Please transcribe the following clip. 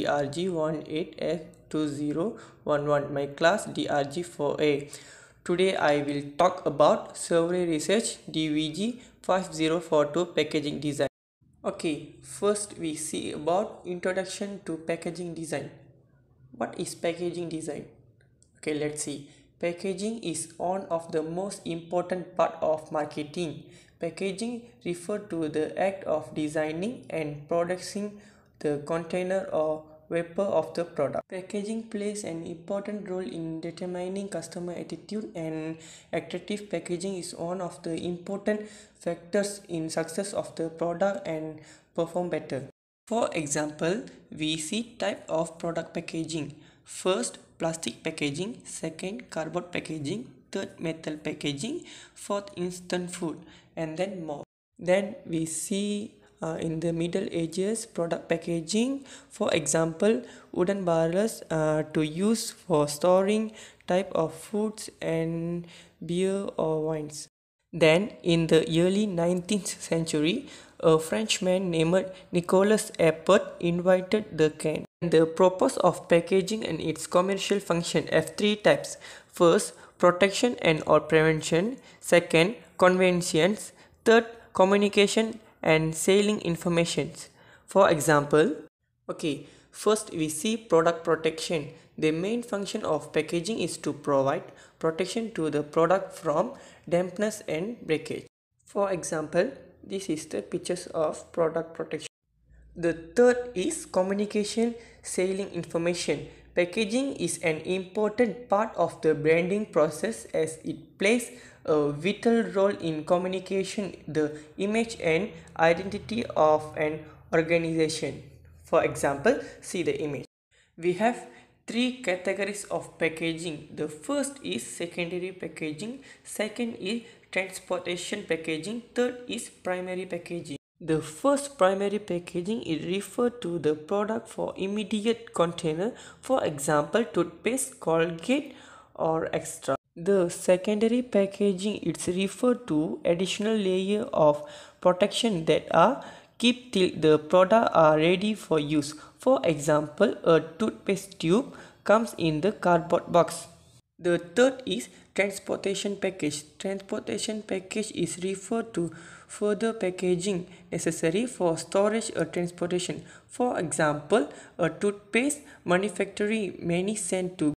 DRG18F2011 my class DRG4A. Today I will talk about Survey Research DVG 5042 packaging design. Okay, first we see about introduction to packaging design. What is packaging design? Okay, let's see. Packaging is one of the most important part of marketing. Packaging refer to the act of designing and producing the container or wrapper of the product. Packaging plays an important role in determining customer attitude and attractive packaging is one of the important factors in success of the product and perform better. For example, we see type of product packaging. First, plastic packaging, second, cardboard packaging, third, metal packaging, fourth, instant food, and then more. Then we see uh, in the middle ages product packaging for example wooden barrels uh, to use for storing type of foods and beer or wines then in the early 19th century a frenchman named nicolas appert invited the can the purpose of packaging and its commercial function have three types first protection and or prevention second convenience third communication and sailing informations. For example, okay, first we see product protection. The main function of packaging is to provide protection to the product from dampness and breakage. For example, this is the pictures of product protection. The third is communication, sailing information. Packaging is an important part of the branding process as it plays a vital role in communication the image and identity of an organization. For example, see the image. We have three categories of packaging. The first is secondary packaging, second is transportation packaging, third is primary packaging. The first primary packaging is referred to the product for immediate container, for example toothpaste, Colgate or extra. The secondary packaging is referred to additional layer of protection that are kept till the product are ready for use. For example, a toothpaste tube comes in the cardboard box. The third is transportation package. Transportation package is referred to further packaging necessary for storage or transportation. For example, a toothpaste manufacturer many sent to